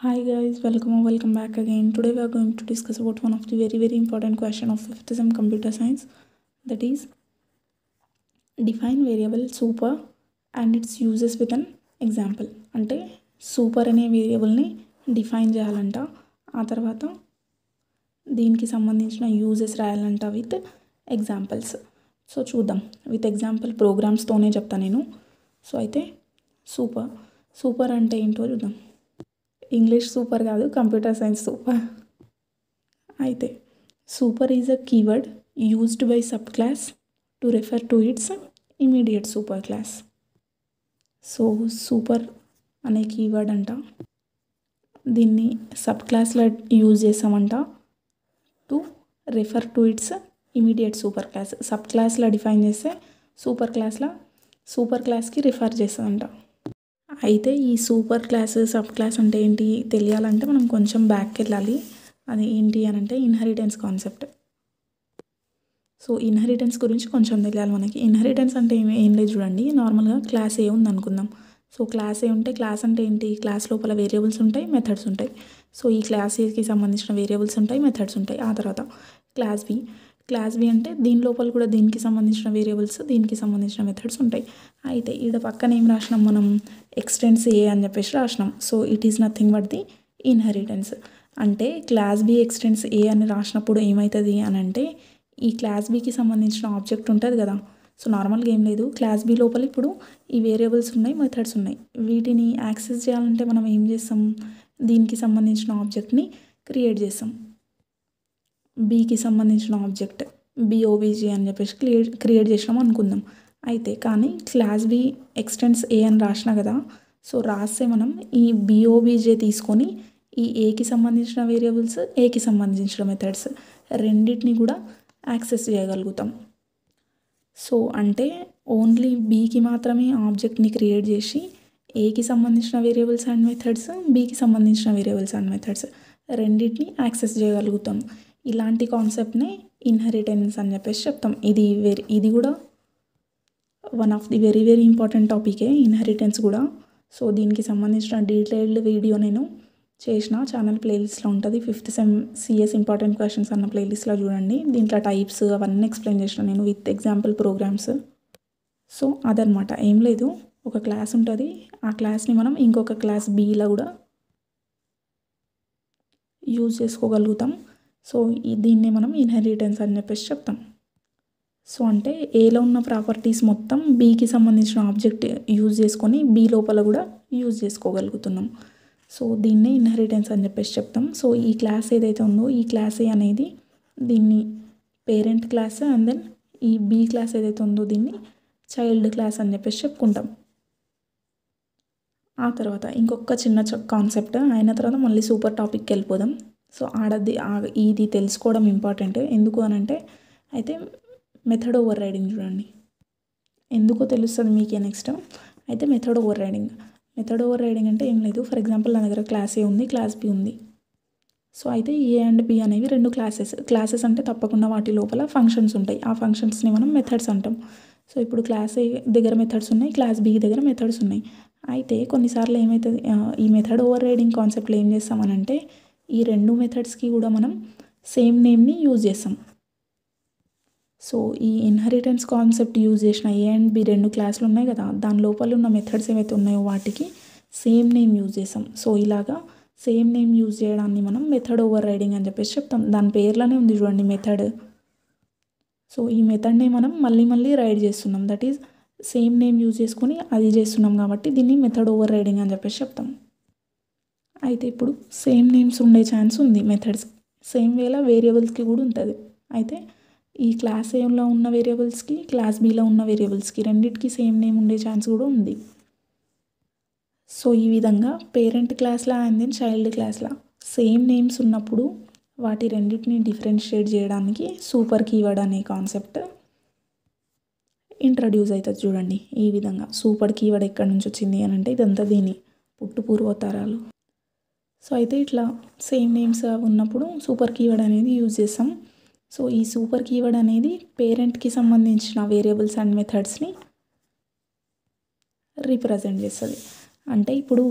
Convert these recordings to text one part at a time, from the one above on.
Hi guys, welcome or welcome back again. Today we are going to discuss about one of the very very important question of 5th sem computer science that is define variable super and its uses with an example. అంటే super అనే వేరియబుల్ని define చేయాలంట ఆ తర్వాత దీనికి సంబంధించిన uses రాయాలంట with examples so చూద్దాం విత్ ఎగ్జాంపుల్ ప్రోగ్రామ్స్తోనే చెప్తాను నేను సో అయితే సూపర్ సూపర్ అంటే ఏంటో చూద్దాం ఇంగ్లీష్ సూపర్ కాదు కంప్యూటర్ సైన్స్ సూపర్ అయితే super is a keyword used by sub class to refer to its immediate super class so super అనే కీవర్డ్ అంట దీన్ని సబ్ క్లాస్లో యూజ్ చేసామంట to refer to its immediate super class sub క్లాస్లో define చేస్తే super క్లాస్లో super క్లాస్కి refer చేస్తుందంట అయితే ఈ సూపర్ క్లాస్ సబ్ క్లాస్ అంటే ఏంటి తెలియాలంటే మనం కొంచెం బ్యాక్కి వెళ్ళాలి అది ఏంటి అని అంటే ఇన్హెరిటెన్స్ కాన్సెప్ట్ సో ఇన్హెరిటెన్స్ గురించి కొంచెం తెలియాలి మనకి ఇన్హెరిటెన్స్ అంటే ఏమి ఏం లేదు చూడండి నార్మల్గా క్లాస్ ఏ ఉంది అనుకుందాం సో క్లాస్ ఏ ఉంటే క్లాస్ అంటే ఏంటి క్లాస్ లోపల వేరియబుల్స్ ఉంటాయి మెథడ్స్ ఉంటాయి సో ఈ క్లాస్ ఏకి సంబంధించిన వేరియబుల్స్ ఉంటాయి మెథడ్స్ ఉంటాయి ఆ తర్వాత క్లాస్ బి క్లాస్ బి అంటే దీని లోపల కూడా దీనికి సంబంధించిన వేరియబుల్స్ దీనికి సంబంధించిన మెథడ్స్ ఉంటాయి అయితే ఈడ పక్కన ఏం రాసినాం మనం ఎక్స్టెన్స్ ఏ అని చెప్పేసి రాసినాం so it is nothing but the inheritance అంటే క్లాస్ బి ఎక్స్టెన్స్ ఏ అని రాసినప్పుడు ఏమవుతుంది అని అంటే ఈ క్లాస్ బీకి సంబంధించిన ఆబ్జెక్ట్ ఉంటుంది కదా సో నార్మల్గా ఏం లేదు క్లాస్ బి లోపల ఇప్పుడు ఈ వేరియబుల్స్ ఉన్నాయి మెథడ్స్ ఉన్నాయి వీటిని యాక్సెస్ చేయాలంటే మనం ఏం చేస్తాం దీనికి సంబంధించిన ఆబ్జెక్ట్ని క్రియేట్ చేస్తాం బీకి సంబంధించిన ఆబ్జెక్ట్ బీఓబీజీ అని చెప్పేసి క్రియేట్ క్రియేట్ చేసినాం అనుకుందాం అయితే కానీ క్లాస్ బి ఎక్స్టెండ్స్ ఏ అని రాసిన కదా సో రాస్తే మనం ఈ బీఓబీజే తీసుకొని ఈ ఏకి సంబంధించిన వేరియబుల్స్ ఏకి సంబంధించిన మెథడ్స్ రెండింటిని కూడా యాక్సెస్ చేయగలుగుతాం సో అంటే ఓన్లీ బీకి మాత్రమే ఆబ్జెక్ట్ని క్రియేట్ చేసి ఏకి సంబంధించిన వేరియబుల్స్ అండ్ మెథడ్స్ బీకి సంబంధించిన వేరియబుల్స్ అండ్ మెథడ్స్ రెండింటిని యాక్సెస్ చేయగలుగుతాం ఇలాంటి కాన్సెప్ట్నే ఇన్హెరిటెన్స్ అని చెప్పేసి చెప్తాం ఇది వెరీ ఇది కూడా one of the very very important టాపికే ఇన్హెరిటెన్స్ కూడా సో దీనికి సంబంధించిన డీటెయిల్డ్ వీడియో నేను చేసిన ఛానల్ ప్లేలిస్ట్లో ఉంటుంది fifth sem CS important questions అన్న ప్లేలిస్ట్లో చూడండి దీంట్లో టైప్స్ అవన్నీ ఎక్స్ప్లెయిన్ చేసిన నేను విత్ ఎగ్జాంపుల్ ప్రోగ్రామ్స్ సో అదనమాట ఏం లేదు ఒక క్లాస్ ఉంటుంది ఆ క్లాస్ని మనం ఇంకొక క్లాస్ బీలో కూడా యూజ్ చేసుకోగలుగుతాం సో దీన్నే మనం ఇన్హెరిటెన్స్ అని చెప్పేసి చెప్తాం సో అంటే ఏలో ఉన్న ప్రాపర్టీస్ మొత్తం బీకి సంబంధించిన ఆబ్జెక్ట్ యూజ్ చేసుకొని బీ లోపల కూడా యూజ్ చేసుకోగలుగుతున్నాం సో దీన్నే ఇన్హెరిటెన్స్ అని చెప్పేసి చెప్తాం సో ఈ క్లాస్ ఏదైతే ఉందో ఈ క్లాస్ ఏ అనేది దీన్ని పేరెంట్ క్లాస్ అండ్ దెన్ ఈ బీ క్లాస్ ఏదైతే ఉందో దీన్ని చైల్డ్ క్లాస్ అని చెప్పేసి చెప్పుకుంటాం ఆ తర్వాత ఇంకొక చిన్న కాన్సెప్ట్ అయిన తర్వాత మళ్ళీ సూపర్ టాపిక్కి వెళ్ళిపోదాం సో ఆడది ఇది తెలుసుకోవడం ఇంపార్టెంట్ ఎందుకు అనంటే అయితే మెథడ్ ఓవర్ రైడింగ్ చూడండి ఎందుకో తెలుస్తుంది మీకే నెక్స్ట్ అయితే method overriding method overriding అంటే ఏం లేదు ఫర్ ఎగ్జాంపుల్ నా దగ్గర క్లాస్ ఏ ఉంది క్లాస్ బి ఉంది సో అయితే ఏ అండ్ బి అనేవి రెండు క్లాసెస్ క్లాసెస్ అంటే తప్పకుండా వాటి లోపల ఫంక్షన్స్ ఉంటాయి ఆ ఫంక్షన్స్ని మనం మెథడ్స్ అంటాం సో ఇప్పుడు క్లాస్ ఏ దగ్గర మెథడ్స్ ఉన్నాయి క్లాస్ బి దగ్గర మెథడ్స్ ఉన్నాయి అయితే కొన్నిసార్లు ఏమవుతుంది ఈ మెథడ్ ఓవర్ రైడింగ్ కాన్సెప్ట్లో ఏం చేస్తామనంటే ఈ రెండు మెథడ్స్కి కూడా మనం సేమ్ నేమ్ని యూజ్ చేస్తాం సో ఈ ఇన్హెరిటెన్స్ కాన్సెప్ట్ యూజ్ చేసిన ఏ అండ్ బి రెండు క్లాసులు ఉన్నాయి కదా దాని లోపల ఉన్న మెథడ్స్ ఏవైతే ఉన్నాయో వాటికి సేమ్ నేమ్ యూజ్ చేస్తాం సో ఇలాగా సేమ్ నేమ్ యూజ్ చేయడాన్ని మనం మెథడ్ ఓవర్ రైడింగ్ అని చెప్పేసి చెప్తాం దాని పేర్లోనే ఉంది చూడండి మెథడ్ సో ఈ మెథడ్ని మనం మళ్ళీ మళ్ళీ రైడ్ చేస్తున్నాం that is same name use చేసుకుని అది చేస్తున్నాం కాబట్టి దీన్ని మెథడ్ ఓవర్ రైడింగ్ అని చెప్పేసి చెప్తాం అయితే ఇప్పుడు సేమ్ నేమ్స్ ఉండే ఛాన్స్ ఉంది మెథడ్స్ సేమ్ వేలా వేరియబుల్స్కి కూడా ఉంటుంది అయితే ఈ క్లాస్ ఏలో ఉన్న వేరియబుల్స్కి క్లాస్ బీలో ఉన్న వేరియబుల్స్కి రెండింటికి సేమ్ నేమ్ ఉండే ఛాన్స్ కూడా ఉంది సో ఈ విధంగా పేరెంట్ క్లాస్లా అండ్ దెన్ చైల్డ్ క్లాస్లా సేమ్ నేమ్స్ ఉన్నప్పుడు వాటి రెండింటిని డిఫరెన్షియేట్ చేయడానికి సూపర్ కీవర్డ్ అనే కాన్సెప్ట్ ఇంట్రడ్యూస్ అవుతుంది చూడండి ఈ విధంగా సూపర్ కీవర్డ్ ఎక్కడి నుంచి వచ్చింది అని అంటే ఇదంతా దీని పుట్టుపూర్వతరాలు సో అయితే ఇట్లా సేమ్ నేమ్స్ ఉన్నప్పుడు సూపర్ కీవర్డ్ అనేది యూజ్ చేస్తాం సో ఈ సూపర్ కీవర్డ్ అనేది పేరెంట్కి సంబంధించిన వేరియబుల్స్ అండ్ మెథడ్స్ని రీప్రజెంట్ చేస్తుంది అంటే ఇప్పుడు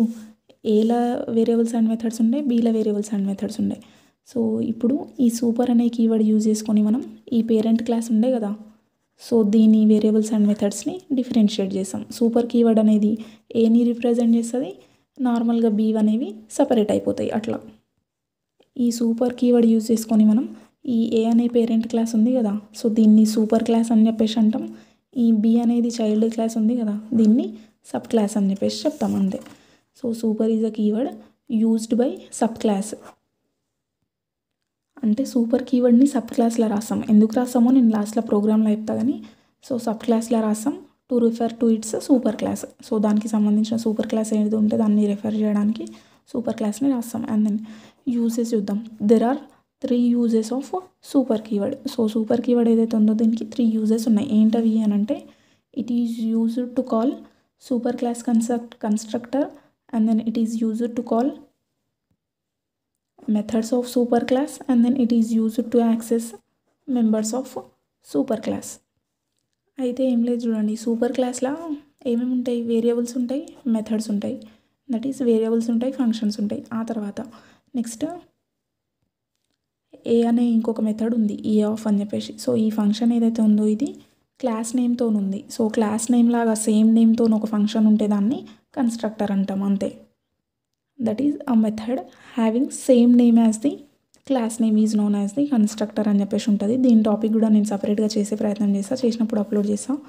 ఏల వేరియబుల్స్ అండ్ మెథడ్స్ ఉండే బీల వేరియబుల్స్ అండ్ మెథడ్స్ ఉండే సో ఇప్పుడు ఈ సూపర్ అనే కీవర్డ్ యూజ్ చేసుకొని మనం ఈ పేరెంట్ క్లాస్ ఉండే కదా సో దీని వేరియబుల్స్ అండ్ మెథడ్స్ని డిఫరెన్షియేట్ చేస్తాం సూపర్ కీవర్డ్ అనేది ఏని రిప్రజెంట్ చేస్తుంది నార్మల్గా బీవ్ అనేవి సపరేట్ అయిపోతాయి అట్లా ఈ సూపర్ కీవర్డ్ యూజ్ చేసుకొని మనం ఈ ఏ అనే పేరెంట్ క్లాస్ ఉంది కదా సో దీన్ని సూపర్ క్లాస్ అని చెప్పేసి అంటాం ఈ బి అనేది చైల్డ్ క్లాస్ ఉంది కదా దీన్ని సబ్ క్లాస్ అని చెప్పేసి చెప్తాం అంతే so super is a keyword used by sub class అంటే సూపర్ కీవర్డ్ని సబ్ క్లాస్లో రాస్తాం ఎందుకు రాస్తామో నేను లాస్ట్లో ప్రోగ్రాంలో చెప్తా కానీ సో సబ్ క్లాస్లో రాస్తాం to refer to its super class so దానికి సంబంధించిన సూపర్ క్లాస్ ఏది ఉంటే దాన్ని రిఫర్ చేయడానికి సూపర్ క్లాస్ని రాస్తాం అండ్ దెన్ యూజెస్ చూద్దాం there are three uses of super keyword so super keyword ఏదైతే ఉందో దీనికి త్రీ యూజెస్ ఉన్నాయి ఏంటవి అని అంటే it is used to call super class construct constructor and then it is used to call methods of superclass and then it is used to access members of superclass. అయితే ఏం లేదు చూడండి super క్లాస్లో ఏమేమి ఉంటాయి వేరియబుల్స్ ఉంటాయి methods ఉంటాయి that is variables ఉంటాయి ఫంక్షన్స్ ఉంటాయి ఆ తర్వాత నెక్స్ట్ ఏ అనే ఇంకొక మెథడ్ ఉంది ఈ ఆఫ్ అని చెప్పేసి సో ఈ ఫంక్షన్ ఏదైతే ఉందో ఇది క్లాస్ నేమ్తో ఉంది సో క్లాస్ నేమ్ లాగా సేమ్ నేమ్తో ఒక ఫంక్షన్ ఉంటే దాన్ని కన్స్ట్రక్టర్ అంటాం అంతే that is a method having same name as the class name is known as the constructor అని చెప్పేసి ఉంటుంది దీని టాపిక్ కూడా నేను సపరేట్గా చేసే ప్రయత్నం చేస్తాను చేసినప్పుడు అప్లోడ్ చేస్తాను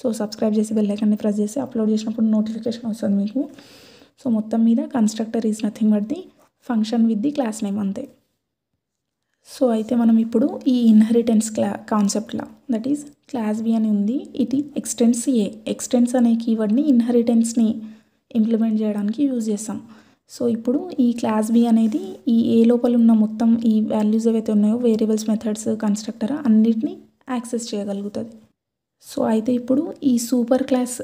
సో సబ్స్క్రైబ్ చేసి బెల్లైకాన్ని ప్రెస్ చేసి అప్లోడ్ చేసినప్పుడు నోటిఫికేషన్ వస్తుంది మీకు సో మొత్తం మీద constructor is nothing but the function with the class name అంతే సో అయితే మనం ఇప్పుడు ఈ ఇన్హెరిటెన్స్ క్లా కాన్సెప్ట్లా దట్ ఈస్ క్లాస్ బి అని ఉంది ఇట్ ఎక్స్టెన్స్ ఏ ఎక్స్టెన్స్ అనే కీవర్డ్ని ఇన్హెరిటెన్స్ని ఇంప్లిమెంట్ చేయడానికి యూజ్ చేస్తాం సో ఇప్పుడు ఈ క్లాస్ బి అనేది ఈ ఏ లోపల ఉన్న మొత్తం ఈ వాల్యూస్ ఏవైతే ఉన్నాయో వేరియబుల్స్ మెథడ్స్ కన్స్ట్రక్టర్ అన్నిటిని యాక్సెస్ చేయగలుగుతుంది సో అయితే ఇప్పుడు ఈ సూపర్ క్లాస్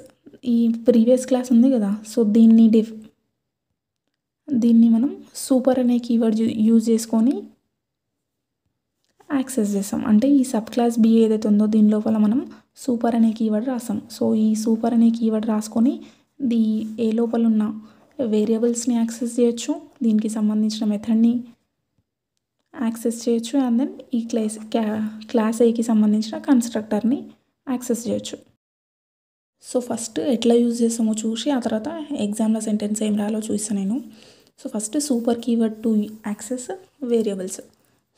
ఈ ప్రీవియస్ క్లాస్ ఉంది కదా సో దీన్ని డిఫ్ దీన్ని మనం సూపర్ అనే కీవర్డ్ యూజ్ చేసుకొని యాక్సెస్ చేస్తాం అంటే ఈ సబ్ క్లాస్ బి ఏదైతే ఉందో దీని లోపల మనం సూపర్ అనే కీవర్డ్ రాస్తాం సో ఈ సూపర్ అనే కీవర్డ్ రాసుకొని దీ ఏ లోపల ఉన్న వేరియబుల్స్ని యాక్సెస్ చేయొచ్చు దీనికి సంబంధించిన మెథడ్ని యాక్సెస్ చేయొచ్చు అండ్ దెన్ ఈ క్లాస్ క్లాస్ ఏకి సంబంధించిన కన్స్ట్రక్టర్ని యాక్సెస్ చేయొచ్చు సో ఫస్ట్ ఎట్లా యూజ్ చేస్తామో చూసి ఆ తర్వాత ఎగ్జామ్లో సెంటెన్స్ ఏం రాలో చూస్తాను నేను so first super keyword to access variables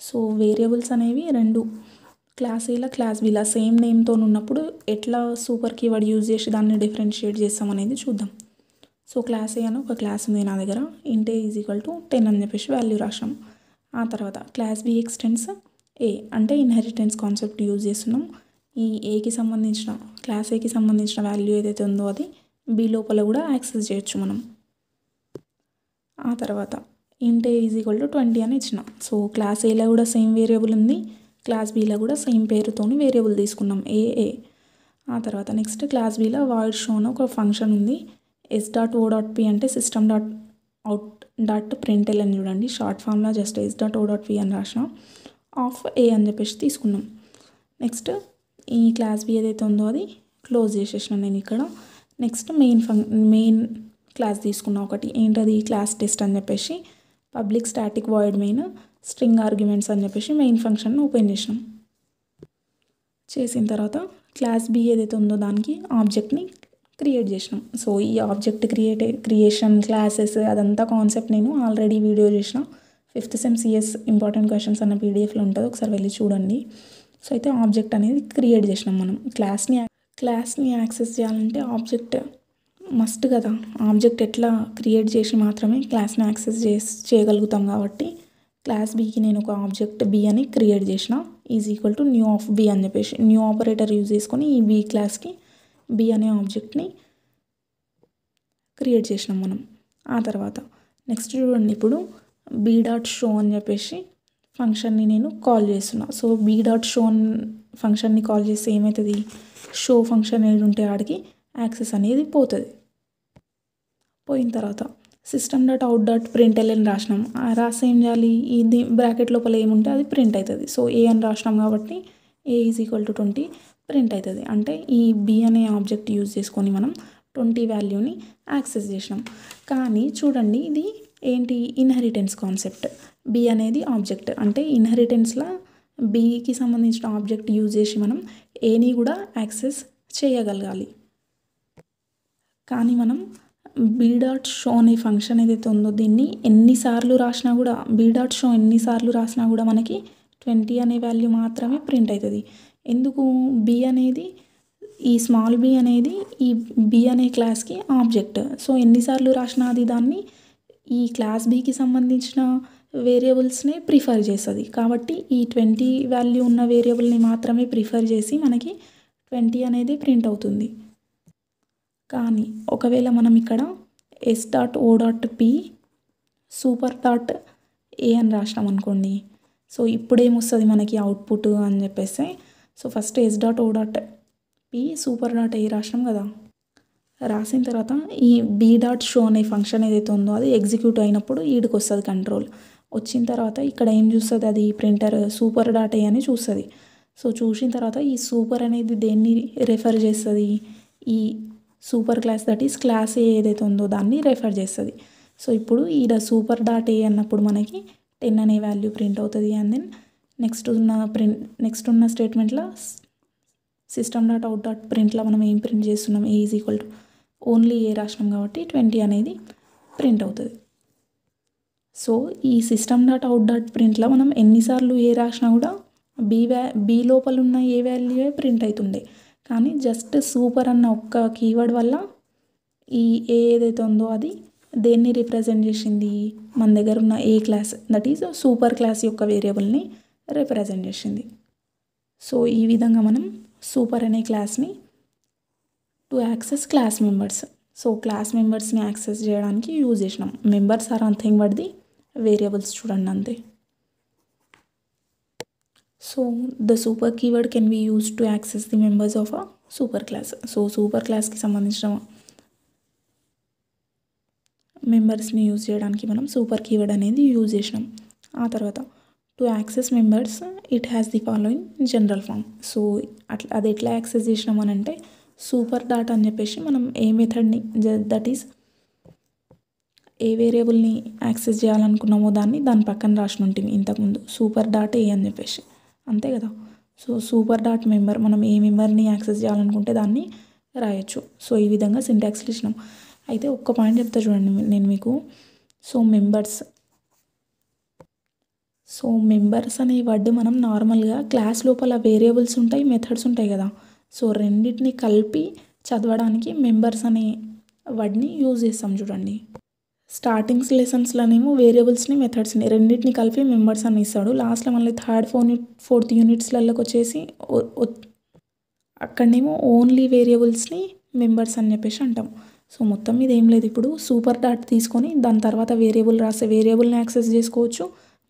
so variables అనేవి రెండు క్లాస్ ఏలా క్లాస్ బిలా సేమ్ నేమ్తో ఉన్నప్పుడు ఎట్లా సూపర్ కీవర్డ్ యూజ్ చేసి దాన్ని డిఫరెన్షియేట్ చేస్తాం అనేది చూద్దాం సో క్లాస్ ఏ అని ఒక క్లాస్ ఉంది నా దగ్గర ఇంటే ఈజ్ ఈక్వల్ టు టెన్ అని చెప్పేసి వాల్యూ రాసినాం ఆ తర్వాత క్లాస్ బి ఎక్స్టెన్స్ ఏ అంటే ఇన్హెరిటెన్స్ కాన్సెప్ట్ యూజ్ చేస్తున్నాం ఈ ఏకి సంబంధించిన క్లాస్ ఏకి సంబంధించిన వాల్యూ ఏదైతే ఉందో అది బి లోపల కూడా యాక్సెస్ చేయొచ్చు మనం ఆ తర్వాత ఇంటే ఈజ్ ఈక్వల్ టు ట్వంటీ అని ఇచ్చిన సో క్లాస్ ఏలో కూడా సేమ్ వేరియబుల్ ఉంది క్లాస్ బీలో కూడా సేమ్ పేరుతోని వేరియబుల్ తీసుకున్నాం ఏఏ ఆ తర్వాత నెక్స్ట్ క్లాస్ బీలో వాయిడ్ షో అని ఒక ఫంక్షన్ ఉంది S dot O dot P అంటే system dot out dot print అని చూడండి షార్ట్ ఫామ్లో just S dot O dot P అని రాసినాం ఆఫ్ ఏ అని చెప్పేసి తీసుకున్నాం నెక్స్ట్ ఈ క్లాస్ బి ఏదైతే ఉందో అది క్లోజ్ చేసేసిన నేను ఇక్కడ నెక్స్ట్ మెయిన్ ఫంక్ మెయిన్ క్లాస్ తీసుకున్నా ఒకటి ఏంటది క్లాస్ టెస్ట్ అని చెప్పేసి public static void main string arguments అని చెప్పేసి మెయిన్ ఫంక్షన్ను ఓపెన్ చేసినాం చేసిన తర్వాత క్లాస్ బి ఏదైతే ఉందో దానికి ఆబ్జెక్ట్ని క్రియేట్ చేసినాం సో ఈ ఆబ్జెక్ట్ క్రియేట్ క్రియేషన్ క్లాసెస్ అదంతా కాన్సెప్ట్ నేను ఆల్రెడీ వీడియో చేసిన fifth sem CS important questions అన్న పీడిఎఫ్లో ఉంటుంది ఒకసారి వెళ్ళి చూడండి సో అయితే ఆబ్జెక్ట్ అనేది క్రియేట్ చేసినాం మనం క్లాస్ని క్లాస్ని యాక్సెస్ చేయాలంటే ఆబ్జెక్ట్ మస్ట్ కదా ఆబ్జెక్ట్ ఎట్లా క్రియేట్ చేసి మాత్రమే క్లాస్ని యాక్సెస్ చేసి చేయగలుగుతాం కాబట్టి క్లాస్ బీకి నేను ఒక ఆబ్జెక్ట్ బి అని క్రియేట్ చేసిన is equal to new of B అని చెప్పేసి న్యూ ఆపరేటర్ యూజ్ చేసుకొని ఈ బీ క్లాస్కి బి అనే ఆబ్జెక్ట్ని క్రియేట్ చేసినాం మనం ఆ తర్వాత నెక్స్ట్ చూడండి ఇప్పుడు బీ డాట్ షో అని చెప్పేసి ఫంక్షన్ని నేను కాల్ చేస్తున్నా సో బీ డాట్ షో ఫంక్షన్ని కాల్ చేస్తే ఏమవుతుంది షో ఫంక్షన్ అనేది ఉంటే ఆడికి యాక్సెస్ అనేది పోతుంది పోయిన తర్వాత system dot out dot println అని రాసినాం రాసి ఏం చేయాలి ఇది బ్రాకెట్ లోపల ఏముంటే అది ప్రింట్ అవుతుంది సో ఏ అని రాసినాం కాబట్టి A is equal to twenty print అవుతుంది అంటే ఈ బి అనే ఆబ్జెక్ట్ యూజ్ చేసుకొని మనం ట్వంటీ వాల్యూని యాక్సెస్ చేసినాం కానీ చూడండి ఇది ఏంటి ఇన్హెరిటెన్స్ కాన్సెప్ట్ బి అనేది ఆబ్జెక్ట్ అంటే ఇన్హెరిటెన్స్లో బికి సంబంధించిన ఆబ్జెక్ట్ యూజ్ చేసి మనం ఏని కూడా యాక్సెస్ చేయగలగాలి కానీ మనం బీ డాట్ షో అనే ఫంక్షన్ ఏదైతే ఉందో దీన్ని ఎన్నిసార్లు రాసినా కూడా బీ డాట్ షో ఎన్నిసార్లు రాసినా కూడా మనకి ట్వంటీ అనే వాల్యూ మాత్రమే ప్రింట్ అవుతుంది ఎందుకు బి అనేది ఈ స్మాల్ బి అనేది ఈ బి అనే క్లాస్కి ఆబ్జెక్ట్ సో ఎన్నిసార్లు రాసినా అది దాన్ని ఈ క్లాస్ బికి సంబంధించిన వేరియబుల్స్నే ప్రిఫర్ చేస్తుంది కాబట్టి ఈ ట్వంటీ వాల్యూ ఉన్న వేరియబుల్ని మాత్రమే ప్రిఫర్ చేసి మనకి ట్వంటీ అనేది ప్రింట్ అవుతుంది కానీ ఒకవేళ మనం ఇక్కడ S dot O dot P super dot A అని రాసినాం అనుకోండి సో ఇప్పుడేమొస్తుంది మనకి అవుట్పుట్ అని చెప్పేసి so first S dot O dot P super dot A రాసినాం కదా రాసిన తర్వాత ఈ బీ డాట్ షో అనే ఫంక్షన్ ఏదైతే ఉందో అది ఎగ్జిక్యూట్ అయినప్పుడు వీడికి వస్తుంది కంట్రోల్ వచ్చిన తర్వాత ఇక్కడ ఏం చూస్తుంది అది ప్రింటర్ సూపర్ డాట్ ఏ అని చూస్తుంది సో చూసిన తర్వాత ఈ సూపర్ అనేది దేన్ని రెఫర్ చేస్తుంది ఈ super class that is class A ఏదైతే ఉందో దాన్ని రెఫర్ చేస్తుంది సో ఇప్పుడు ఈడ సూపర్ డాట్ ఏ అన్నప్పుడు మనకి టెన్ అనే వాల్యూ ప్రింట్ అవుతుంది అండ్ దెన్ నెక్స్ట్ ఉన్న ప్రింట్ నెక్స్ట్ ఉన్న స్టేట్మెంట్లో సిస్టమ్ డాట్ అవుట్ డాట్ ప్రింట్లో మనం ఏం ప్రింట్ చేస్తున్నాం A is equal to only A రాసినాం కాబట్టి ట్వంటీ అనేది ప్రింట్ అవుతుంది సో ఈ సిస్టమ్ డాట్ అవుట్ డాట్ ప్రింట్లో మనం ఎన్నిసార్లు ఏ రాసినా కూడా బీ వ్యా బీ లోపల ఉన్న ఏ వాల్యూవే ప్రింట్ అవుతుండే కానీ జస్ట్ సూపర్ అన్న ఒక్క కీవర్డ్ వల్ల ఈ ఏ ఏదైతే ఉందో అది దేన్ని రిప్రజెంట్ చేసింది మన దగ్గర ఉన్న A class that is super class యొక్క వేరియబుల్ని రిప్రజెంట్ చేసింది సో ఈ విధంగా మనం సూపర్ అనే క్లాస్ని to access class members so class మెంబర్స్ని యాక్సెస్ చేయడానికి యూజ్ చేసినాం మెంబర్స్ ఆర్ అంథింగ్ పడిది వేరియబుల్స్ చూడండి అంతే so the super keyword can be use to access the members of a super class so super క్లాస్కి సంబంధించిన మెంబర్స్ని యూజ్ చేయడానికి మనం సూపర్ కీవర్డ్ అనేది యూజ్ చేసినాం ఆ తర్వాత to access members it has the following general form so అట్లా అది ఎట్లా యాక్సెస్ చేసినామని అంటే సూపర్ డాట్ అని చెప్పేసి మనం ఏ మెథడ్ని దట్ ఈస్ ఏ వేరియబుల్ని యాక్సెస్ చేయాలనుకున్నామో దాన్ని దాని పక్కన రాసిన ఉంటుంది ఇంతకుముందు సూపర్ డాట్ ఏ అని చెప్పేసి అంతే కదా సో సూపర్ డాట్ మెంబర్ మనం ఏ మెంబర్ని యాక్సెస్ చేయాలనుకుంటే దాన్ని రాయొచ్చు సో ఈ విధంగా సింటాక్స్లు ఇచ్చినాం అయితే ఒక్క పాయింట్ చెప్తా చూడండి నేను మీకు సో మెంబర్స్ సో మెంబర్స్ అనే వర్డ్ మనం నార్మల్గా క్లాస్ లోపల వేరియబుల్స్ ఉంటాయి మెథడ్స్ ఉంటాయి కదా సో రెండింటిని కలిపి చదవడానికి మెంబర్స్ అనే వర్డ్ని యూజ్ చేస్తాం చూడండి స్టార్టింగ్స్ లెసన్స్లోనేమో వేరియబుల్స్ని మెథడ్స్ని రెండింటిని కలిపి మెంబర్స్ అని ఇస్తాడు లాస్ట్లో మళ్ళీ థర్డ్ ఫోర్ ఫోర్త్ యూనిట్స్లలోకి వచ్చేసి అక్కడనేమో ఓన్లీ వేరియబుల్స్ని మెంబర్స్ అని చెప్పేసి అంటాం సో మొత్తం మీద ఏం లేదు ఇప్పుడు సూపర్ డాట్ తీసుకొని దాని తర్వాత వేరియబుల్ రాస్తే వేరియబుల్ని యాక్సెస్ చేసుకోవచ్చు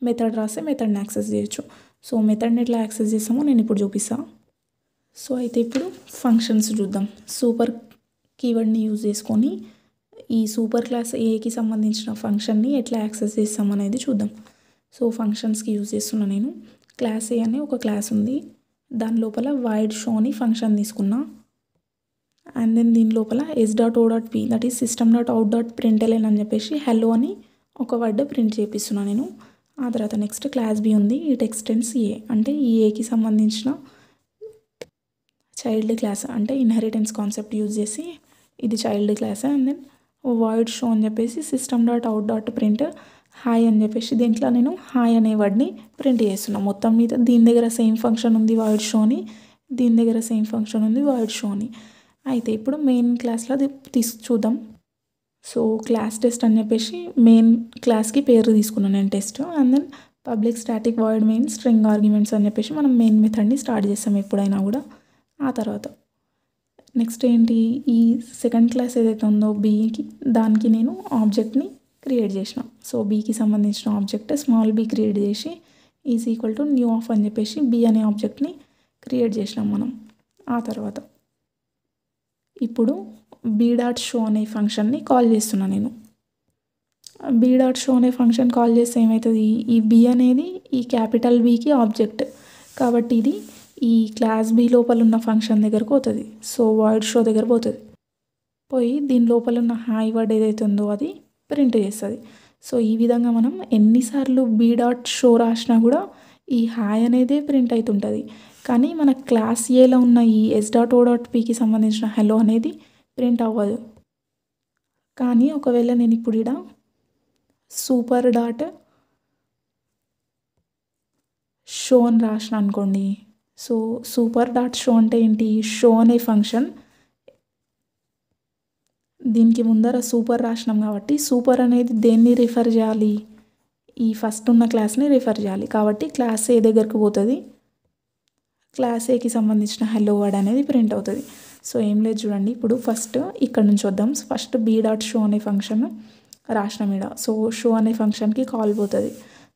మెథడ్ రాస్తే మెథడ్ని యాక్సెస్ చేయొచ్చు సో మెథడ్ని ఎట్లా యాక్సెస్ చేస్తామో నేను ఇప్పుడు చూపిస్తాను సో అయితే ఇప్పుడు ఫంక్షన్స్ చూద్దాం సూపర్ కీవర్డ్ని యూజ్ చేసుకొని ఈ సూపర్ క్లాస్ ఏకి సంబంధించిన ఫంక్షన్ని ఎట్లా యాక్సెస్ చేస్తాం అనేది చూద్దాం సో ఫంక్షన్స్కి యూజ్ చేస్తున్నా నేను క్లాస్ ఏ అనే ఒక క్లాస్ ఉంది దాని లోపల వైడ్ షో అని ఫంక్షన్ తీసుకున్నా అండ్ దెన్ దీని లోపల S dot O dot P that is system dot out dot print అని చెప్పేసి హెల్లో అని ఒక వర్డ్ ప్రింట్ చేపిస్తున్నాను నేను ఆ తర్వాత నెక్స్ట్ క్లాస్ బి ఉంది ఇట్ ఎక్స్టెండ్స్ ఏ అంటే ఈ ఏకి సంబంధించిన చైల్డ్ క్లాస్ అంటే ఇన్హెరిటెన్స్ కాన్సెప్ట్ యూజ్ చేసి ఇది child class and then void show అని చెప్పేసి system dot out dot print hi అని చెప్పేసి దీంట్లో నేను హాయ్ అనే వర్డ్ని ప్రింట్ చేస్తున్నాను మొత్తం మీద దీని దగ్గర సేమ్ ఫంక్షన్ ఉంది వాయిడ్ షోని దీని దగ్గర సేమ్ ఫంక్షన్ ఉంది వాయిడ్ షోని అయితే ఇప్పుడు మెయిన్ క్లాస్లో తీసి చూద్దాం సో క్లాస్ టెస్ట్ అని చెప్పేసి మెయిన్ క్లాస్కి పేరు తీసుకున్నాను నేను test and then public static void main string arguments అని చెప్పేసి మనం మెయిన్ మెథడ్ని స్టార్ట్ చేస్తాం ఎప్పుడైనా కూడా ఆ తర్వాత నెక్స్ట్ ఏంటి ఈ సెకండ్ క్లాస్ ఏదైతే ఉందో బీకి దానికి నేను ఆబ్జెక్ట్ని క్రియేట్ చేసిన సో బీకి సంబంధించిన ఆబ్జెక్ట్ స్మాల్ బీ క్రియేట్ చేసి is equal to new of అని చెప్పేసి బీ అనే ఆబ్జెక్ట్ని క్రియేట్ చేసినాం మనం ఆ తర్వాత ఇప్పుడు బీడాట్ షో అనే ఫంక్షన్ని కాల్ చేస్తున్నాను నేను బీ డాట్ షో అనే ఫంక్షన్ కాల్ చేస్తే ఏమవుతుంది ఈ బి అనేది ఈ క్యాపిటల్ బీకి ఆబ్జెక్ట్ కాబట్టి ఇది ఈ క్లాస్ బి లోపల ఉన్న ఫంక్షన్ దగ్గరకు పోతుంది సో వర్డ్ షో దగ్గర పోతుంది పోయి దీని లోపల ఉన్న హాయ్ వర్డ్ ఏదైతే ఉందో అది ప్రింట్ చేస్తుంది సో ఈ విధంగా మనం ఎన్నిసార్లు బీ డాట్ షో రాసినా కూడా ఈ హాయ్ అనేది ప్రింట్ అవుతుంటుంది కానీ మన క్లాస్ ఏలో ఉన్న ఈ ఎస్ డాట్ ఓ డాట్ పీకి సంబంధించిన హలో అనేది ప్రింట్ అవ్వదు కానీ ఒకవేళ నేను ఇప్పుడు ఇడ సూపర్ డాట్ షోన్ రాసిన అనుకోండి సో సూపర్ డాట్ షో అంటే ఏంటి షో అనే ఫంక్షన్ దీనికి ముందర సూపర్ రాసినాం కాబట్టి సూపర్ అనేది దేన్ని రిఫర్ చేయాలి ఈ ఫస్ట్ ఉన్న క్లాస్ని రిఫర్ చేయాలి కాబట్టి క్లాస్ ఏ దగ్గరకు పోతుంది క్లాస్ ఏకి సంబంధించిన హలో వర్డ్ అనేది ప్రింట్ అవుతుంది సో ఏం లేదు చూడండి ఇప్పుడు ఫస్ట్ ఇక్కడ నుంచి వద్దాం ఫస్ట్ బీ డాట్ షో అనే ఫంక్షన్ రాసిన ఇక్కడ సో షో అనే ఫంక్షన్కి కాల్ పోతుంది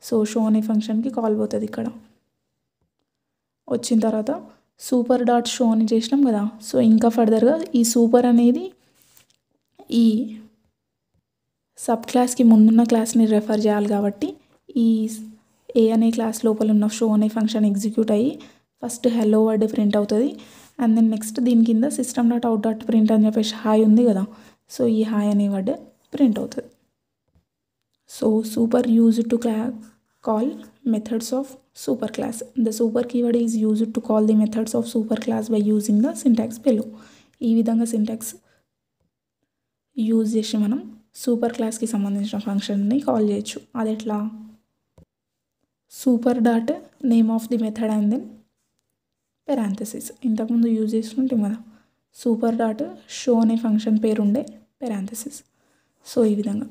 సో షో అనే ఫంక్షన్కి కాల్ పోతుంది ఇక్కడ వచ్చిన తర్వాత సూపర్ డాట్ షో అని చేసినాం కదా సో ఇంకా ఫర్దర్గా ఈ సూపర్ అనేది ఈ సబ్ క్లాస్కి ముందున్న క్లాస్ని రెఫర్ చేయాలి కాబట్టి ఈ ఏ అనే క్లాస్ లోపల ఉన్న షో అనే ఫంక్షన్ ఎగ్జిక్యూట్ అయ్యి ఫస్ట్ హెల్లో వర్డ్ ప్రింట్ అవుతుంది అండ్ దెన్ నెక్స్ట్ దీని కింద system dot out dot print అని చెప్పేసి హాయ్ ఉంది కదా సో ఈ హాయ్ అనే వర్డ్ ప్రింట్ అవుతుంది సో సూపర్ యూజ్ టు క్లా call methods of super class the super keyword is use to call the methods of super class by using the syntax పెళ్ళు ఈ విధంగా సింటాక్స్ యూజ్ చేసి మనం super క్లాస్కి సంబంధించిన ఫంక్షన్ని కాల్ చేయొచ్చు అది ఎట్లా super dot name of the method and then parenthesis ఇంతకుముందు యూజ్ చేస్తుంటే కదా సూపర్ డాట్ షో అనే ఫంక్షన్ పేరు ఉండే పెరాంథసిస్ సో ఈ విధంగా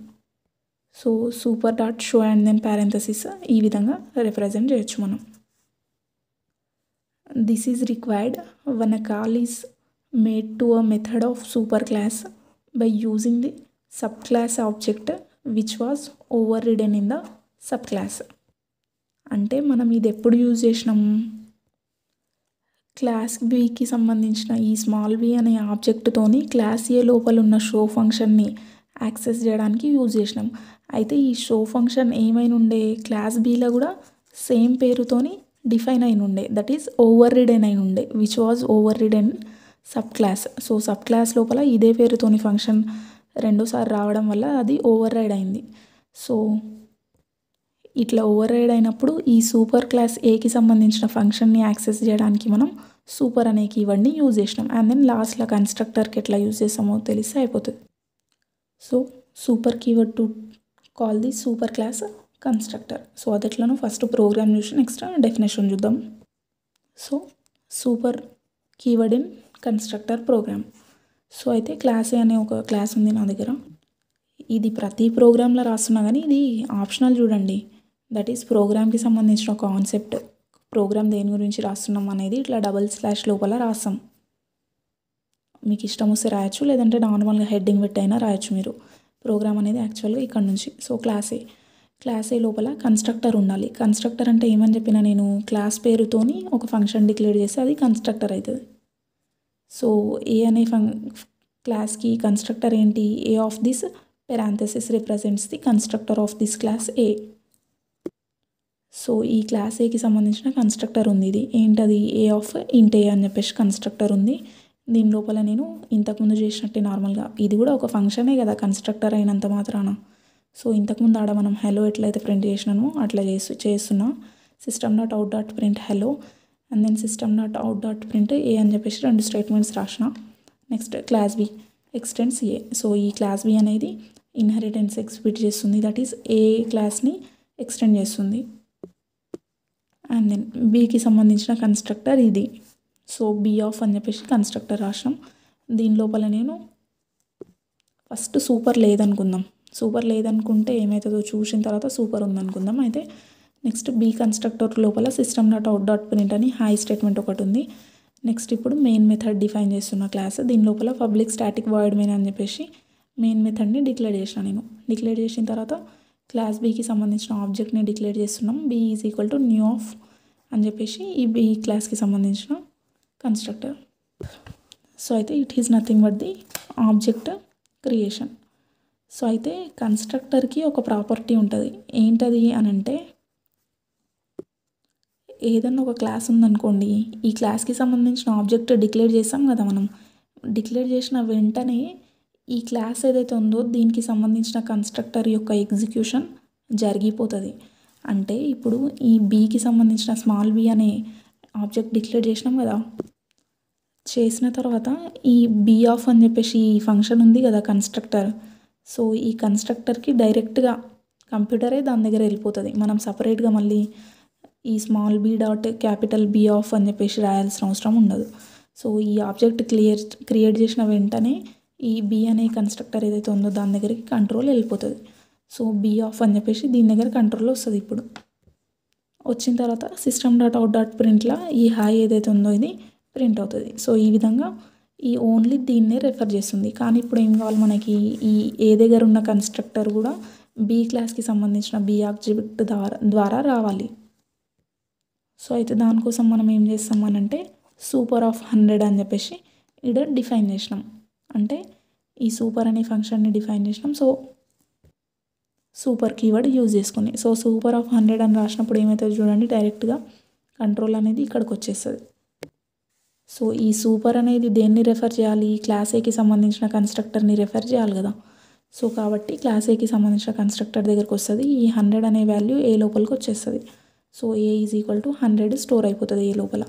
so super dot show and then parenthesis ఈ విధంగా రిప్రజెంట్ చేయొచ్చు మనం this is required one a call is made to a method of super class by using the sub class object which was overridden in the sub class అంటే మనం ఇది ఎప్పుడు use చేసినాం class బికి సంబంధించిన ఈ small B అనే ఆబ్జెక్ట్తోని class A లోపల ఉన్న షో ఫంక్షన్ని యాక్సెస్ చేయడానికి యూజ్ చేసినాం అయితే ఈ షో ఫంక్షన్ ఏమైనా ఉండే క్లాస్ బీలో కూడా సేమ్ పేరుతోని డిఫైన్ అయిన ఉండే దట్ ఈస్ ఓవర్ రిడెన్ అయిన ఉండే which was overridden sub class so sub class లోపల ఇదే పేరుతోని ఫంక్షన్ రెండోసారి రావడం వల్ల అది ఓవర్ రైడ్ అయింది సో ఇట్లా ఓవర్ రైడ్ అయినప్పుడు ఈ సూపర్ క్లాస్ ఏకి సంబంధించిన ఫంక్షన్ని యాక్సెస్ చేయడానికి మనం సూపర్ అనే కీవర్డ్ని యూజ్ చేసినాం అండ్ దెన్ లాస్ట్లో కన్స్ట్రక్టర్కి ఎట్లా యూజ్ చేసామో తెలిస్తే అయిపోతుంది so super keyword to call the super class constructor so అది ఎట్లానో ఫస్ట్ ప్రోగ్రామ్ చూసి నెక్స్ట్ డెఫినేషన్ చూద్దాం so super keyword in constructor program so అయితే క్లాస్ అనే ఒక క్లాస్ ఉంది నా దగ్గర ఇది ప్రతి ప్రోగ్రాంలో రాస్తున్నా కానీ ఇది ఆప్షనల్ చూడండి దట్ ఈస్ ప్రోగ్రామ్కి సంబంధించిన కాన్సెప్ట్ ప్రోగ్రామ్ దేని గురించి రాస్తున్నాం అనేది ఇట్లా డబల్ స్లాష్ లోపల రాస్తాం మీకు ఇష్టం వస్తే రాయొచ్చు లేదంటే నార్మల్గా హెడ్డింగ్ పెట్టైనా రాయొచ్చు మీరు ప్రోగ్రామ్ అనేది యాక్చువల్గా ఇక్కడ నుంచి so class A class A లోపల కన్స్ట్రక్టర్ ఉండాలి కన్స్ట్రక్టర్ అంటే ఏమని చెప్పిన నేను క్లాస్ పేరుతోని ఒక ఫంక్షన్ డిక్లేర్ చేస్తే అది కన్స్ట్రక్టర్ అవుతుంది సో ఏ అనే ఫం క్లాస్కి కన్స్ట్రక్టర్ ఏంటి A of this parenthesis represents the constructor of this class A so ఈ క్లాస్ ఏకి సంబంధించిన కన్స్ట్రక్టర్ ఉంది ఇది ఏంటది ఏ ఆఫ్ ఇంట్ ఏ అని చెప్పేసి కన్స్ట్రక్టర్ ఉంది దీని లోపల నేను ఇంతకుముందు చేసినట్టే నార్మల్గా ఇది కూడా ఒక ఫంక్షనే కదా కన్స్ట్రక్టర్ అయినంత మాత్రాన సో ఇంతకుముందు ఆడ మనం హెలో ఎట్లయితే ప్రింట్ చేసినామో అట్లా చేస్తు చేస్తున్నా system dot out dot print hello and then system dot out dot print A అని చెప్పేసి రెండు స్టేట్మెంట్స్ రాసిన next class B extends A so ఈ క్లాస్ బి అనేది ఇన్హెరిటెన్స్ ఎక్స్పీట్ చేస్తుంది దట్ ఈస్ ఏ క్లాస్ని ఎక్స్టెండ్ చేస్తుంది అండ్ దెన్ బీకి సంబంధించిన కన్స్ట్రక్టర్ ఇది సో బీ ఆఫ్ అని చెప్పేసి కన్స్ట్రక్టర్ రాసాం దీని లోపల నేను ఫస్ట్ సూపర్ లేదనుకుందాం సూపర్ లేదనుకుంటే ఏమవుతుందో చూసిన తర్వాత సూపర్ ఉందనుకుందాం అయితే నెక్స్ట్ బీ కన్స్ట్రక్టర్ లోపల system dot out dot print అని హై స్టేట్మెంట్ ఒకటి ఉంది నెక్స్ట్ ఇప్పుడు మెయిన్ మెథడ్ డిఫైన్ చేస్తున్న క్లాస్ దీని లోపల పబ్లిక్ స్టాటిక్ వాయిడ్ మెయిన్ అని చెప్పేసి మెయిన్ మెథడ్ని డిక్లేర్ చేసిన నేను డిక్లేర్ చేసిన తర్వాత క్లాస్ బీకి సంబంధించిన ఆబ్జెక్ట్ని డిక్లేర్ చేస్తున్నాం B is equal to new of అని చెప్పేసి ఈ బీ క్లాస్కి సంబంధించిన కన్స్ట్రక్టర్ సో అయితే it is nothing but the object creation so అయితే కన్స్ట్రక్టర్కి ఒక ప్రాపర్టీ ఉంటుంది ఏంటది అని అంటే ఏదన్నా ఒక క్లాస్ ఉందనుకోండి ఈ క్లాస్కి సంబంధించిన ఆబ్జెక్ట్ డిక్లేర్ చేసాం కదా మనం డిక్లేర్ చేసిన వెంటనే ఈ క్లాస్ ఏదైతే ఉందో దీనికి సంబంధించిన కన్స్ట్రక్టర్ యొక్క ఎగ్జిక్యూషన్ జరిగిపోతుంది అంటే ఇప్పుడు ఈ బీకి సంబంధించిన స్మాల్ బీ అనే ఆబ్జెక్ట్ డిక్లేర్ చేసినాం కదా చేసిన తర్వాత ఈ బీ ఆఫ్ అని చెప్పేసి ఈ ఫంక్షన్ ఉంది కదా కన్స్ట్రక్టర్ సో ఈ కన్స్ట్రక్టర్కి డైరెక్ట్గా కంప్యూటరే దాని దగ్గర వెళ్ళిపోతుంది మనం సపరేట్గా మళ్ళీ ఈ small B dot capital B of అని చెప్పేసి రాయాల్సిన అవసరం ఉండదు సో ఈ ఆబ్జెక్ట్ క్లియర్ క్రియేట్ చేసిన వెంటనే ఈ బీ అనే కన్స్ట్రక్టర్ ఏదైతే ఉందో దాని దగ్గరికి కంట్రోల్ వెళ్ళిపోతుంది సో బీ ఆఫ్ అని చెప్పేసి దీని దగ్గర కంట్రోల్ వస్తుంది ఇప్పుడు వచ్చిన తర్వాత సిస్టమ్ డాట్ అవుట్ డాట్ ప్రింట్లా ఈ హాయ్ ఏదైతే ఉందో ఇది ప్రింట్ అవుతుంది సో ఈ విధంగా ఈ ఓన్లీ దీన్నే రెఫర్ చేస్తుంది కానీ ఇప్పుడు ఏం కావాలి మనకి ఈ ఏ దగ్గర ఉన్న కన్స్ట్రక్టర్ కూడా బీ క్లాస్కి సంబంధించిన బీ ఆబ్జెక్ట్ ద్వారా ద్వారా రావాలి సో అయితే దానికోసం మనం ఏం చేస్తాం సూపర్ ఆఫ్ హండ్రెడ్ అని చెప్పేసి ఇక్కడ డిఫైన్ చేసినాం అంటే ఈ సూపర్ అనే ఫంక్షన్ని డిఫైన్ చేసినాం సో సూపర్ కీవర్డ్ యూజ్ చేసుకుని సో సూపర్ ఆఫ్ హండ్రెడ్ అని రాసినప్పుడు ఏమవుతుంది చూడండి డైరెక్ట్గా కంట్రోల్ అనేది ఇక్కడికి వచ్చేస్తుంది సో ఈ సూపర్ అనేది దేన్ని రెఫర్ చేయాలి క్లాస్ ఏకి సంబంధించిన కన్స్ట్రక్టర్ని రెఫర్ చేయాలి కదా సో కాబట్టి క్లాస్ ఏకి సంబంధించిన కన్స్ట్రక్టర్ దగ్గరకు వస్తుంది ఈ హండ్రెడ్ అనే వాల్యూ ఏ లోపలికి వచ్చేస్తుంది so A is equal to hundred store అయిపోతుంది ఏ లోపల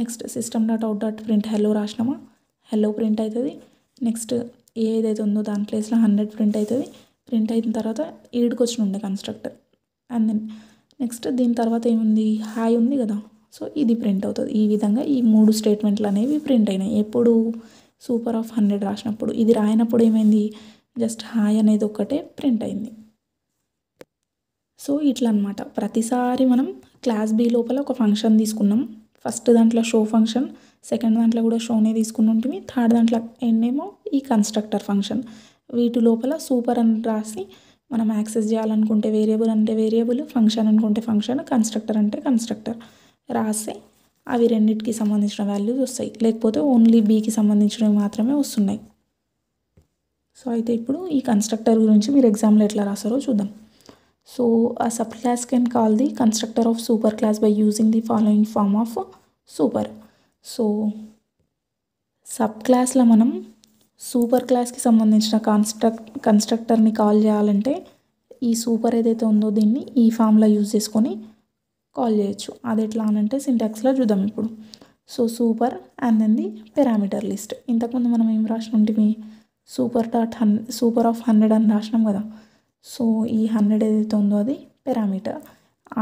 next system dot out dot print hello రాసినామా హెల్లో ప్రింట్ అవుతుంది నెక్స్ట్ ఏదైతే ఉందో దాని ప్లేస్లో హండ్రెడ్ ప్రింట్ అవుతుంది ప్రింట్ అయిన తర్వాత ఏడుకు వచ్చిన ఉండే కన్స్ట్రక్టర్ అండ్ దెన్ నెక్స్ట్ దీని తర్వాత ఏముంది హాయ్ ఉంది కదా సో ఇది ప్రింట్ అవుతుంది ఈ విధంగా ఈ మూడు స్టేట్మెంట్లు అనేవి ప్రింట్ అయినాయి ఎప్పుడు సూపర్ ఆఫ్ హండ్రెడ్ రాసినప్పుడు ఇది రాయనప్పుడు ఏమైంది జస్ట్ హాయ్ అనేది ఒక్కటే ప్రింట్ అయింది సో ఇట్లా అనమాట ప్రతిసారి మనం క్లాస్ బి లోపల ఒక ఫంక్షన్ తీసుకున్నాం ఫస్ట్ దాంట్లో షో ఫంక్షన్ సెకండ్ దాంట్లో కూడా షోనే తీసుకుని ఉంటుంది థర్డ్ దాంట్లో ఏమో ఈ కన్స్ట్రక్టర్ ఫంక్షన్ వీటి లోపల సూపర్ అని రాసి మనం యాక్సెస్ చేయాలనుకుంటే వేరియబుల్ అంటే వేరియబుల్ ఫంక్షన్ అనుకుంటే ఫంక్షన్ కన్స్ట్రక్టర్ అంటే కన్స్ట్రక్టర్ రాసి అవి రెండింటికి సంబంధించిన వాల్యూస్ వస్తాయి లేకపోతే ఓన్లీ బీకి సంబంధించినవి మాత్రమే వస్తున్నాయి సో అయితే ఇప్పుడు ఈ కన్స్ట్రక్టర్ గురించి మీరు ఎగ్జామ్లో ఎట్లా రాస్తారో చూద్దాం సో ఆ sub class can call the constructor of super class by using the following form of super so sub క్లాస్లో మనం సూపర్ క్లాస్కి సంబంధించిన కాన్స్ట్రక్ట్ కన్స్ట్రక్టర్ని కాల్ చేయాలంటే ఈ సూపర్ ఏదైతే ఉందో దీన్ని ఈ ఫామ్లో యూజ్ చేసుకొని కాల్ చేయొచ్చు అది ఎట్లా అనంటే సింటాక్స్లో చూద్దాం ఇప్పుడు so super and then the parameter list ఇంతకుముందు మనం ఏం రాసినవి సూపర్ డాట్ హన్ సూపర్ ఆఫ్ హండ్రెడ్ అని రాసినాం కదా సో ఈ హండ్రెడ్ ఏదైతే ఉందో అది పెరామీటర్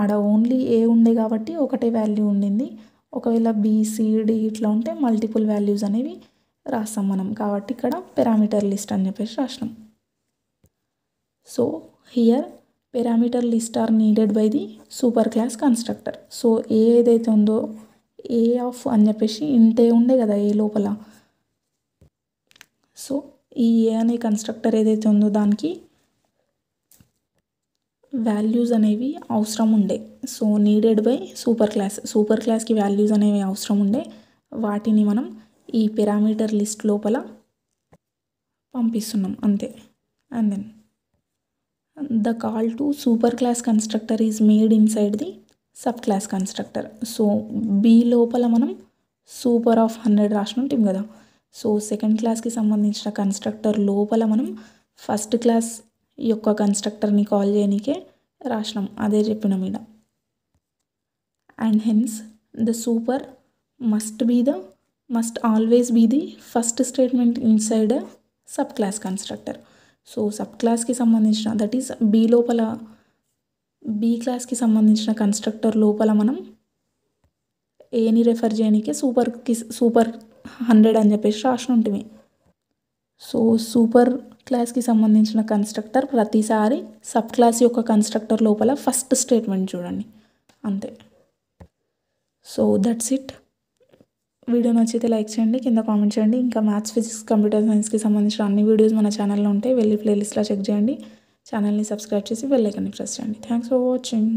ఆడ ఓన్లీ ఏ ఉంది కాబట్టి ఒకటే వాల్యూ ఉండింది ఒకవేళ బీసీడీ ఇట్లా ఉంటే మల్టిపుల్ వాల్యూస్ అనేవి రాస్తాం మనం కాబట్టి ఇక్కడ పెరామీటర్ లిస్ట్ అని చెప్పేసి రాసినాం so here parameter list are needed by the super class constructor so ఏదైతే ఉందో ఏ ఆఫ్ అని చెప్పేసి ఇంతే ఉండే కదా ఏ లోపల సో ఈ ఏ అనే కన్స్ట్రక్టర్ ఏదైతే ఉందో దానికి వాల్యూస్ అనేవి అవసరం ఉండే so needed by super class super క్లాస్కి వాల్యూస్ అనేవి అవసరం ఉండే వాటిని మనం ఈ పిరామీటర్ లిస్ట్ లోపల పంపిస్తున్నాం అంతే and then the call to super class constructor is made inside the sub class constructor so B లోపల మనం సూపర్ ఆఫ్ హండ్రెడ్ రాసినట్టు కదా సో సెకండ్ క్లాస్కి సంబంధించిన కన్స్ట్రక్టర్ లోపల మనం ఫస్ట్ క్లాస్ ఈ యొక్క కన్స్ట్రక్టర్ని కాల్ చేయనికే రాసినాం అదే చెప్పిన మీద and hence the super must be the must always be the first statement inside sub class constructor so sub క్లాస్కి సంబంధించిన దట్ ఈస్ బి లోపల బి క్లాస్కి సంబంధించిన కన్స్ట్రక్టర్ లోపల మనం ఏని రెఫర్ చేయడానికి సూపర్కి సూపర్ హండ్రెడ్ అని చెప్పేసి రాసిన ఉంటుంది సో సూపర్ క్లాస్కి సంబంధించిన కన్స్ట్రక్టర్ ప్రతిసారి సబ్ క్లాస్ యొక్క కన్స్ట్రక్టర్ లోపల ఫస్ట్ స్టేట్మెంట్ చూడండి అంతే సో దట్స్ ఇట్ వీడియో నచ్చితే లైక్ చేయండి కింద కామెంట్ చేయండి ఇంకా మ్యాథ్స్ ఫిజిక్స్ కంప్యూటర్ సైన్స్కి సంబంధించిన అన్ని వీడియోస్ మన ఛానల్లో ఉంటాయి వెళ్ళి ప్లేలిస్ట్లో చెక్ చేయండి ఛానల్ని సబ్స్క్రైబ్ చేసి వెళ్ళైకన్ని ప్రెస్ చేయండి థ్యాంక్స్ ఫర్ వాచింగ్